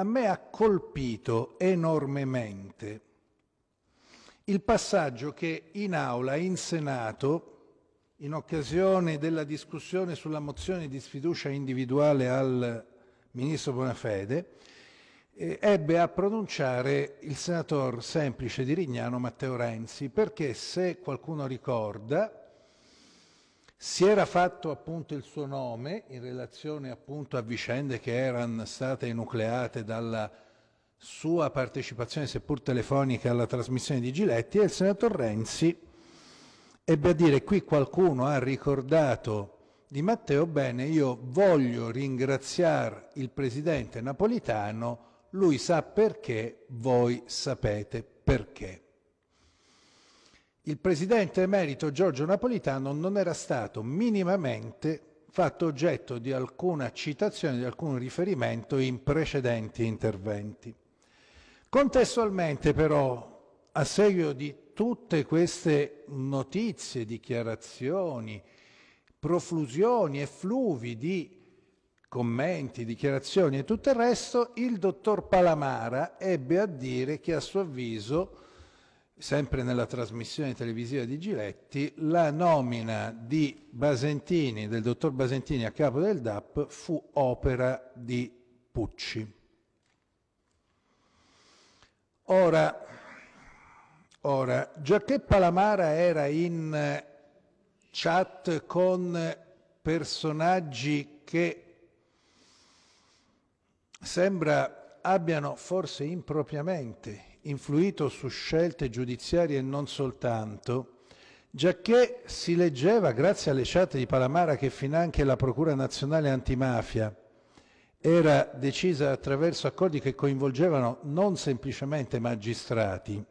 a me ha colpito enormemente il passaggio che in aula, in Senato, in occasione della discussione sulla mozione di sfiducia individuale al ministro Bonafede, eh, ebbe a pronunciare il senatore semplice di Rignano Matteo Renzi, perché se qualcuno ricorda, si era fatto appunto il suo nome in relazione appunto a vicende che erano state nucleate dalla sua partecipazione, seppur telefonica, alla trasmissione di Giletti e il senatore Renzi ebbe a dire qui qualcuno ha ricordato di Matteo Bene, io voglio ringraziare il presidente napolitano, lui sa perché, voi sapete perché il presidente emerito Giorgio Napolitano non era stato minimamente fatto oggetto di alcuna citazione, di alcun riferimento in precedenti interventi. Contestualmente però, a seguito di tutte queste notizie, dichiarazioni, proflusioni e fluvi di commenti, dichiarazioni e tutto il resto, il dottor Palamara ebbe a dire che a suo avviso sempre nella trasmissione televisiva di Giletti, la nomina di Basentini, del dottor Basentini a capo del DAP fu opera di Pucci. Ora, ora giacché Palamara era in eh, chat con personaggi che sembra abbiano forse impropriamente influito su scelte giudiziarie e non soltanto, giacché si leggeva, grazie alle sciate di Palamara, che finanche la Procura Nazionale Antimafia era decisa attraverso accordi che coinvolgevano non semplicemente magistrati.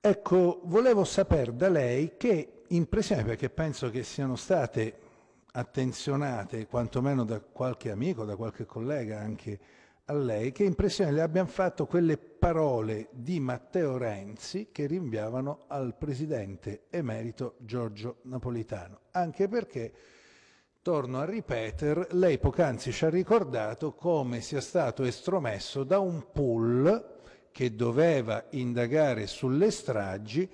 Ecco, volevo sapere da lei che impressione, perché penso che siano state attenzionate, quantomeno da qualche amico, da qualche collega anche, a lei che impressione le abbiano fatto quelle parole di Matteo Renzi che rinviavano al presidente emerito Giorgio Napolitano, anche perché, torno a ripetere, lei poc'anzi ci ha ricordato come sia stato estromesso da un pool che doveva indagare sulle stragi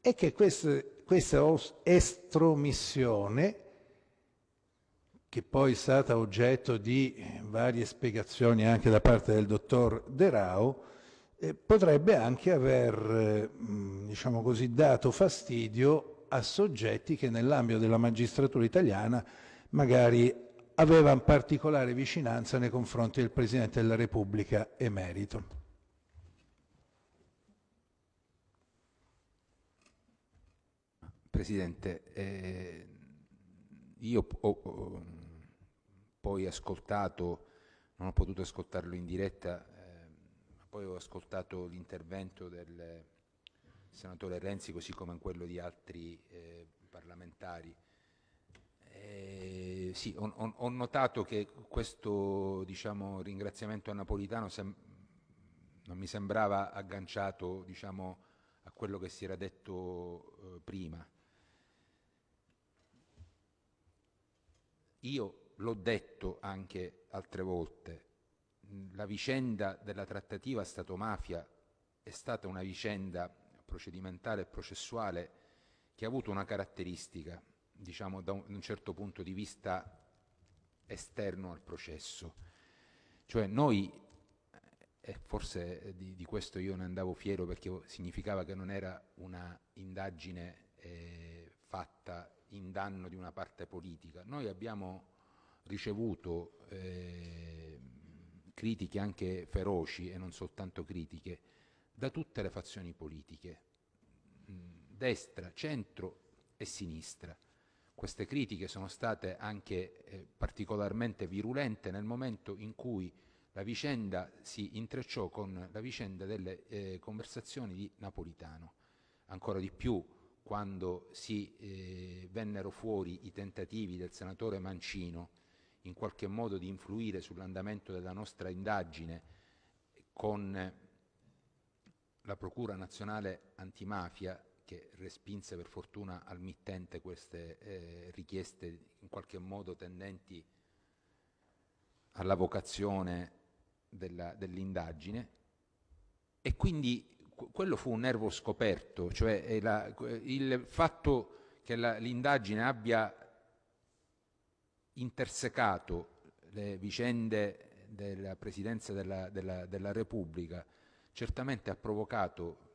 e che questa, questa estromissione che poi è stata oggetto di eh, varie spiegazioni anche da parte del dottor De Rao, eh, potrebbe anche aver eh, diciamo così, dato fastidio a soggetti che nell'ambito della magistratura italiana magari avevano particolare vicinanza nei confronti del Presidente della Repubblica emerito. Presidente, eh, io ho, ho poi ascoltato, non ho potuto ascoltarlo in diretta, eh, ma poi ho ascoltato l'intervento del senatore Renzi così come quello di altri eh, parlamentari. Eh, sì, ho, ho, notato che questo diciamo, ringraziamento a Napolitano sem- non mi sembrava agganciato diciamo, a quello che si era detto eh, prima. Io l'ho detto anche altre volte, la vicenda della trattativa Stato-mafia è stata una vicenda procedimentale e processuale che ha avuto una caratteristica, diciamo da un certo punto di vista esterno al processo. Cioè noi, eh, e forse eh, di, di questo io ne andavo fiero perché significava che non era una indagine eh, fatta in danno di una parte politica. Noi abbiamo ricevuto eh, critiche anche feroci e non soltanto critiche da tutte le fazioni politiche, mm, destra, centro e sinistra. Queste critiche sono state anche eh, particolarmente virulente nel momento in cui la vicenda si intrecciò con la vicenda delle eh, conversazioni di Napolitano. Ancora di più quando si eh, vennero fuori i tentativi del senatore Mancino in qualche modo di influire sull'andamento della nostra indagine con la Procura nazionale antimafia che respinse per fortuna al mittente queste eh, richieste in qualche modo tendenti alla vocazione dell'indagine dell e quindi quello fu un nervo scoperto, cioè la, il fatto che l'indagine abbia intersecato le vicende della Presidenza della, della, della Repubblica certamente ha provocato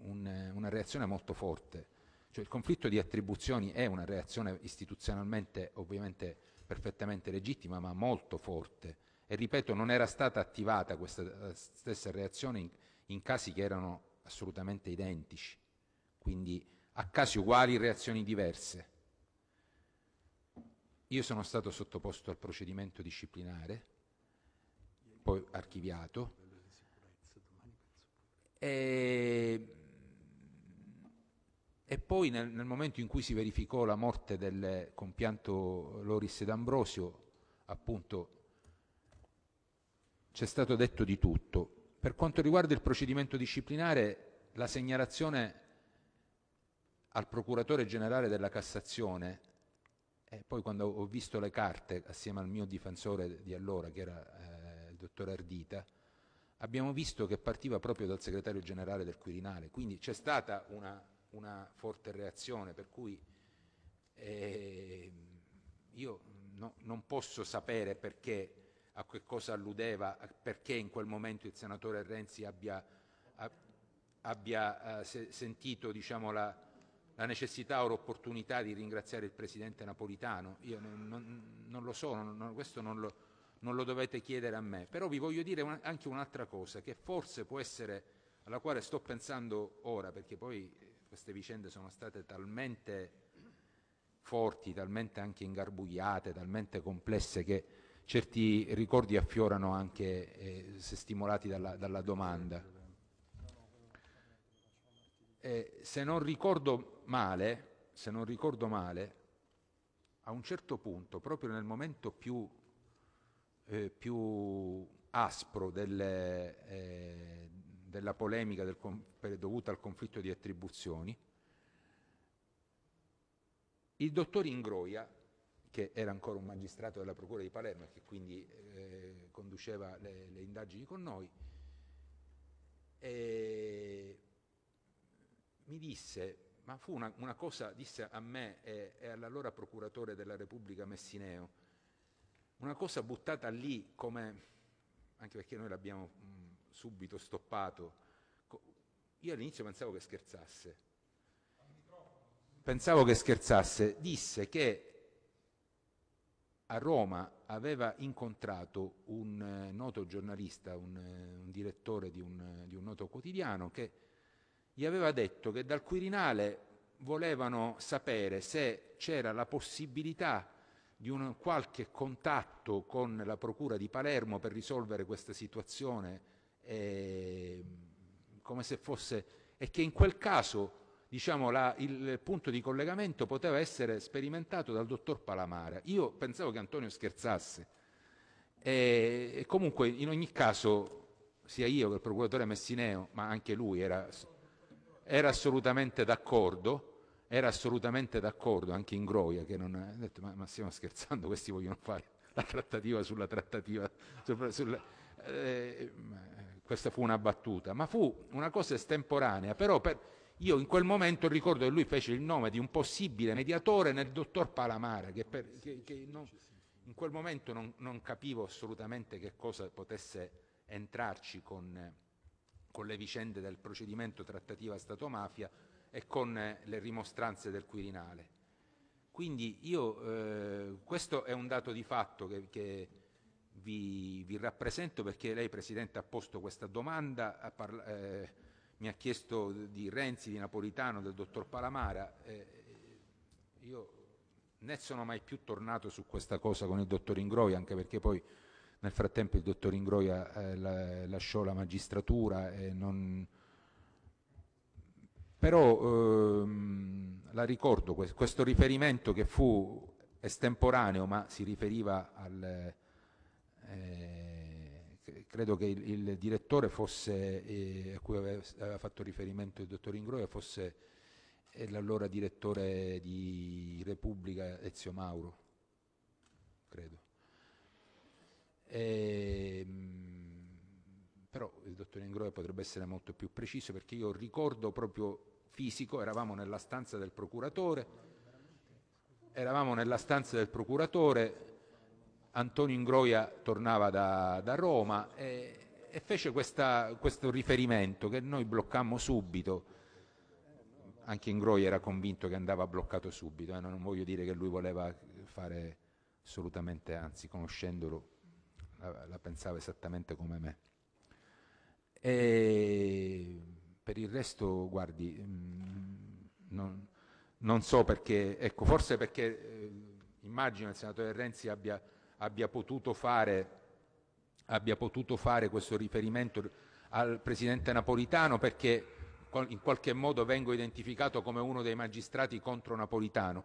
un, una reazione molto forte. Cioè, il conflitto di attribuzioni è una reazione istituzionalmente ovviamente perfettamente legittima ma molto forte e ripeto non era stata attivata questa eh, stessa reazione in, in casi che erano assolutamente identici, quindi a casi uguali reazioni diverse. Io sono stato sottoposto al procedimento disciplinare, poi archiviato, e, e poi nel, nel, momento in cui si verificò la morte del compianto Loris D'Ambrosio, appunto, c'è stato detto di tutto. Per quanto riguarda il procedimento disciplinare, la segnalazione al procuratore generale della Cassazione, e poi quando ho visto le carte assieme al mio difensore di allora, che era eh, il dottor Ardita, abbiamo visto che partiva proprio dal segretario generale del Quirinale, quindi c'è stata una, una, forte reazione, per cui eh, io no, non posso sapere perché a che cosa alludeva, perché in quel momento il senatore Renzi abbia, abbia eh, sentito diciamo, la, la, necessità o l'opportunità di ringraziare il Presidente Napolitano. Io non, non, non lo so, non, questo lo, non lo, dovete chiedere a me, però vi voglio dire anche un'altra cosa che forse può essere, alla quale sto pensando ora, perché poi queste vicende sono state talmente forti, talmente anche ingarbugliate, talmente complesse che certi ricordi affiorano anche eh, se stimolati dalla, dalla domanda. Eh, se, non male, se non ricordo male, a un certo punto, proprio nel momento più, eh, più aspro delle, eh, della polemica del dovuta al conflitto di attribuzioni, il dottor Ingroia che era ancora un magistrato della Procura di Palermo e che quindi eh, conduceva le, le, indagini con noi, e mi disse, ma fu una, una cosa, disse a me e, e all'allora procuratore della Repubblica Messineo, una cosa buttata lì come, anche perché noi l'abbiamo mh, subito stoppato, io all'inizio pensavo che scherzasse, pensavo che scherzasse, disse che a Roma aveva incontrato un eh, noto giornalista, un, eh, un direttore di un, eh, di un noto quotidiano, che gli aveva detto che dal Quirinale volevano sapere se c'era la possibilità di un qualche contatto con la Procura di Palermo per risolvere questa situazione eh, come se fosse e che in quel caso diciamo, la, il punto di collegamento poteva essere sperimentato dal dottor Palamara. Io pensavo che Antonio scherzasse. E, e comunque, in ogni caso, sia io che il procuratore Messineo, ma anche lui era, era assolutamente d'accordo era assolutamente d'accordo anche in Groia che non ha detto ma, ma stiamo scherzando questi vogliono fare la trattativa sulla trattativa sulla, sulla, eh, eh, questa fu una battuta ma fu una cosa estemporanea però per, io in quel momento ricordo che lui fece il nome di un possibile mediatore nel dottor Palamare, che, per, che, che non, in quel momento non, non, capivo assolutamente che cosa potesse entrarci con, con le vicende del procedimento trattativa Stato-mafia e con eh, le rimostranze del Quirinale. Quindi io, eh, questo è un dato di fatto che, che vi, vi, rappresento perché lei Presidente ha posto questa domanda, parla, eh, mi ha chiesto di Renzi, di Napolitano, del dottor Palamara. Eh, io né sono mai più tornato su questa cosa con il dottor Ingroia, anche perché poi nel frattempo il dottor Ingroia eh, la, lasciò la magistratura e non... Però ehm, la ricordo, questo riferimento che fu estemporaneo ma si riferiva al, credo che il, il direttore fosse, eh, a cui aveva, aveva, fatto riferimento il dottor Ingroia, fosse eh, l'allora direttore di Repubblica Ezio Mauro, credo. E, ehm, però il dottor Ingroia potrebbe essere molto più preciso perché io ricordo proprio fisico, eravamo nella stanza del procuratore, eravamo nella stanza del procuratore, Antonio Ingroia tornava da, da Roma e, e fece questa, questo riferimento che noi bloccammo subito. Anche Ingroia era convinto che andava bloccato subito, eh, non voglio dire che lui voleva fare assolutamente, anzi conoscendolo la, la pensava esattamente come me. E per il resto, guardi, mh, mm, non, non, so perché, ecco, forse perché eh, immagino il senatore Renzi abbia abbia potuto fare, abbia potuto fare questo riferimento al presidente napolitano perché in qualche modo vengo identificato come uno dei magistrati contro Napolitano.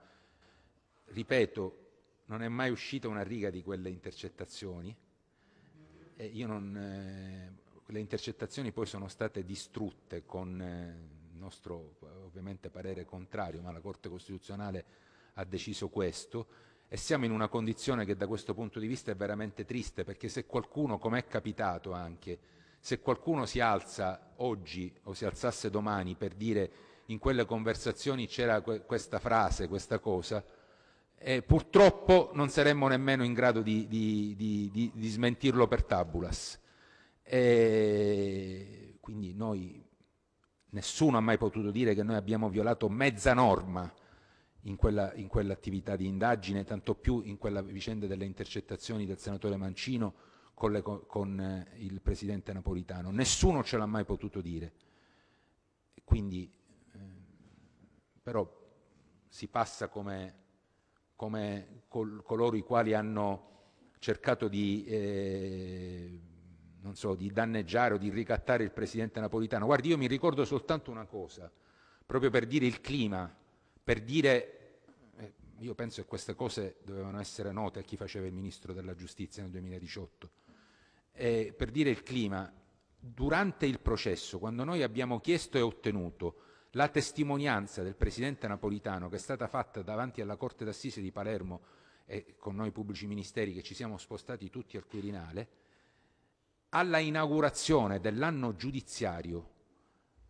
Ripeto, non è mai uscita una riga di quelle intercettazioni. Non, eh, le intercettazioni poi sono state distrutte con eh, nostro ovviamente parere contrario, ma la Corte Costituzionale ha deciso questo e siamo in una condizione che da questo punto di vista è veramente triste perché se qualcuno, come è capitato anche, se qualcuno si alza oggi o si alzasse domani per dire in quelle conversazioni c'era que- questa frase, questa cosa, eh, purtroppo non saremmo nemmeno in grado di, di, di, di smentirlo per tabulas. E quindi noi, nessuno ha mai potuto dire che noi abbiamo violato mezza norma in, quella, in quell'attività di indagine, tanto più in quella vicenda delle intercettazioni del senatore Mancino con, le, con eh, il presidente Napolitano. Nessuno ce l'ha mai potuto dire. Quindi, eh, però, si passa come, come col, coloro i quali hanno cercato di... Eh, non so, di danneggiare o di ricattare il presidente napolitano. Guardi, io mi ricordo soltanto una cosa, proprio per dire il clima per dire eh, io penso che queste cose dovevano essere note a chi faceva il ministro della giustizia nel 2018. Eh, per dire il clima, durante il processo, quando noi abbiamo chiesto e ottenuto la testimonianza del presidente napolitano che è stata fatta davanti alla Corte d'Assise di Palermo e con noi pubblici ministeri che ci siamo spostati tutti al Quirinale, alla inaugurazione dell'anno giudiziario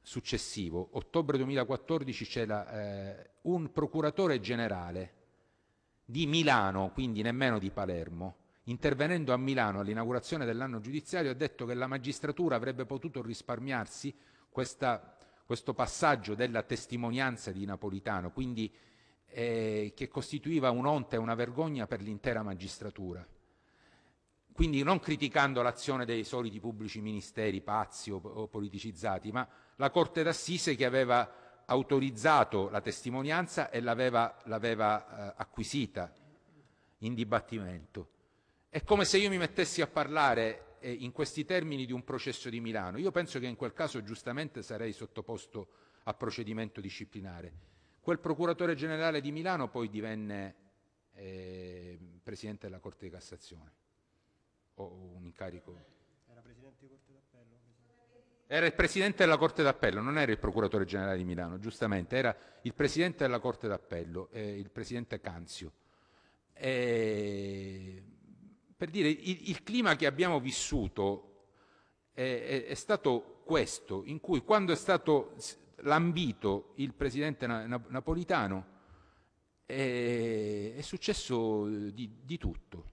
successivo, ottobre 2014, c'era eh, un procuratore generale di Milano, quindi nemmeno di Palermo, intervenendo a Milano all'inaugurazione dell'anno giudiziario, ha detto che la magistratura avrebbe potuto risparmiarsi questa, questo passaggio della testimonianza di Napolitano, quindi eh, che costituiva un'onta e una vergogna per l'intera magistratura quindi non criticando l'azione dei soliti pubblici ministeri pazzi o, o politicizzati, ma la Corte d'Assise che aveva autorizzato la testimonianza e l'aveva, l'aveva eh, acquisita in dibattimento. È come se io mi mettessi a parlare eh, in questi termini di un processo di Milano. Io penso che in quel caso giustamente sarei sottoposto a procedimento disciplinare. Quel procuratore generale di Milano poi divenne eh, presidente della Corte di Cassazione o un incarico. Era presidente di Corte d'Appello? Era il presidente della Corte d'Appello, non era il procuratore generale di Milano, giustamente, era il presidente della Corte d'Appello, eh, il presidente Canzio. Eh, per dire, il, il, clima che abbiamo vissuto è, è, è stato questo, in cui quando è stato lambito il presidente napolitano, è, successo di, di tutto.